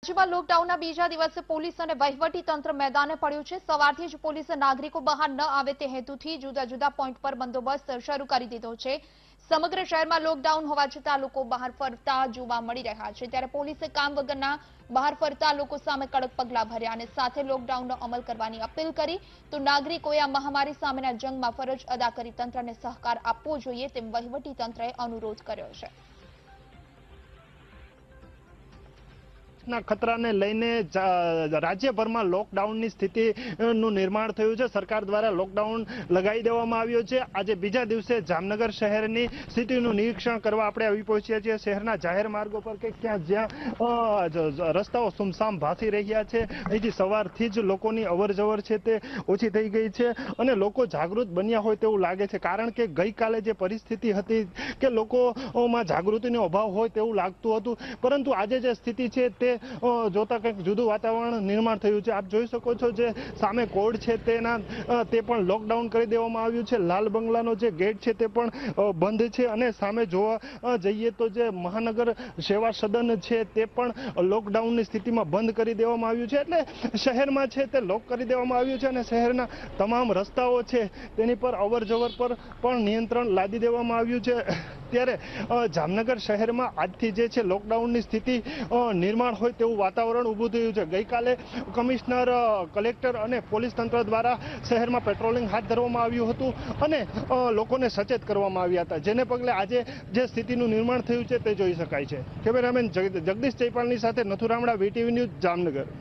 રાજ્યમાં લોકડાઉનના બીજા દિવસે પોલીસ અને વહીવટી તંત્ર મેદાને પડ્યું છે સવારથી જ પોલીસે નાગરિકો બહાર ન આવે તે હેતુથી જુદા જુદા પોઈન્ટ પર બંદોબસ્ત શરૂ કરી દીધો છે સમગ્ર શહેરમાં લોકડાઉન હોવા છતાં લોકો બહાર ફરતા જોવા મળી રહ્યા છે ત્યારે પોલીસે કામ વગરના બહાર ફરતા લોકો સામે કડક પગલાં ભર્યા અને સાથે લોકડાઉનનો અમલ કરવાની અપીલ કરી તો નાગરિકોએ આ મહામારી સામેના જંગમાં ફરજ અદા કરી તંત્રને સહકાર આપવો જોઈએ તેમ વહીવટી તંત્રએ અનુરોધ કર્યો છે આતંકના ખતરાને લઈને રાજ્યભરમાં લોકડાઉનની સ્થિતિનું નિર્માણ થયું છે સરકાર દ્વારા લોકડાઉન લગાવી દેવામાં આવ્યો છે આજે બીજા દિવસે જામનગર શહેરની સ્થિતિનું નિરીક્ષણ કરવા આપણે આવી પહોંચ્યા છીએ શહેરના જાહેર માર્ગો પર કે ક્યાં જ્યાં રસ્તાઓ સુમસામ ભાસી રહ્યા છે અહીંથી સવારથી જ લોકોની અવરજવર છે તે ઓછી થઈ ગઈ છે અને લોકો જાગૃત બન્યા હોય તેવું લાગે છે કારણ કે ગઈકાલે જે પરિસ્થિતિ હતી કે લોકોમાં જાગૃતિનો અભાવ હોય તેવું લાગતું હતું પરંતુ આજે જે સ્થિતિ છે તે જોતા કંઈક જુદું વાતાવરણ નિર્માણ થયું છે આપ જોઈ શકો છો જે સામે કોડ છે તેના તે પણ લોકડાઉન કરી દેવામાં આવ્યું છે લાલ બંગલાનો જે ગેટ છે તે પણ બંધ છે અને સામે જોવા જઈએ તો જે મહાનગર સેવા સદન છે તે પણ લોકડાઉનની સ્થિતિમાં બંધ કરી દેવામાં આવ્યું છે એટલે શહેરમાં છે તે લોક કરી દેવામાં આવ્યું છે અને શહેરના તમામ રસ્તાઓ છે તેની પર અવર પર પણ નિયંત્રણ લાદી દેવામાં આવ્યું છે અત્યારે જામનગર શહેરમાં આજથી જે છે લોકડાઉનની સ્થિતિ નિર્માણ હોય તેવું વાતાવરણ ઊભું થયું છે ગઈકાલે કમિશનર કલેક્ટર અને પોલીસ તંત્ર દ્વારા શહેરમાં પેટ્રોલિંગ હાથ ધરવામાં આવ્યું હતું અને લોકોને સચેત કરવામાં આવ્યા હતા જેને પગલે આજે જે સ્થિતિનું નિર્માણ થયું છે તે જોઈ શકાય છે કેમેરામેન જગદીશ ચૈપાલની સાથે નથુરામડા વીટીવી ન્યૂઝ જામનગર